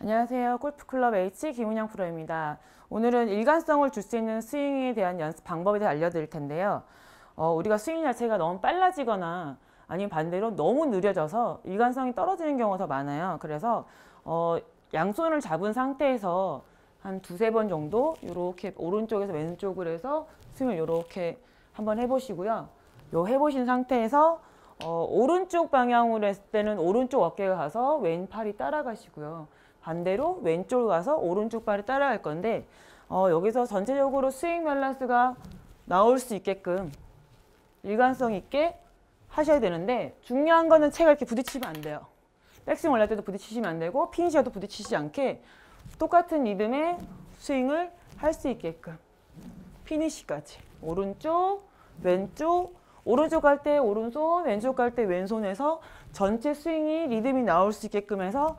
안녕하세요. 골프클럽 H 김은영 프로입니다. 오늘은 일관성을 줄 수 있는 스윙에 대한 연습 방법에 대해 알려드릴 텐데요. 어, 우리가 스윙 자체가 너무 빨라지거나 아니면 반대로 너무 느려져서 일관성이 떨어지는 경우가 더 많아요. 그래서 어, 양손을 잡은 상태에서 한 두세 번 정도 이렇게 오른쪽에서 왼쪽으로 해서 스윙을 이렇게 한번 해보시고요. 요 해보신 상태에서 어, 오른쪽 방향으로 했을 때는 오른쪽 어깨가 가서 왼팔이 따라가시고요. 반대로 왼쪽으 가서 오른쪽 발을 따라갈 건데 어, 여기서 전체적으로 스윙 밸런스가 나올 수 있게끔 일관성 있게 하셔야 되는데 중요한 거는 체가 이렇게 부딪히면 안 돼요. 백스윙 올릴 때도 부딪히시면 안 되고 피니시도 부딪히지 않게 똑같은 리듬의 스윙을 할 수 있게끔 피니시까지 오른쪽, 왼쪽, 오른쪽 갈 때 오른손, 왼쪽 갈 때 왼손에서 전체 스윙이 리듬이 나올 수 있게끔 해서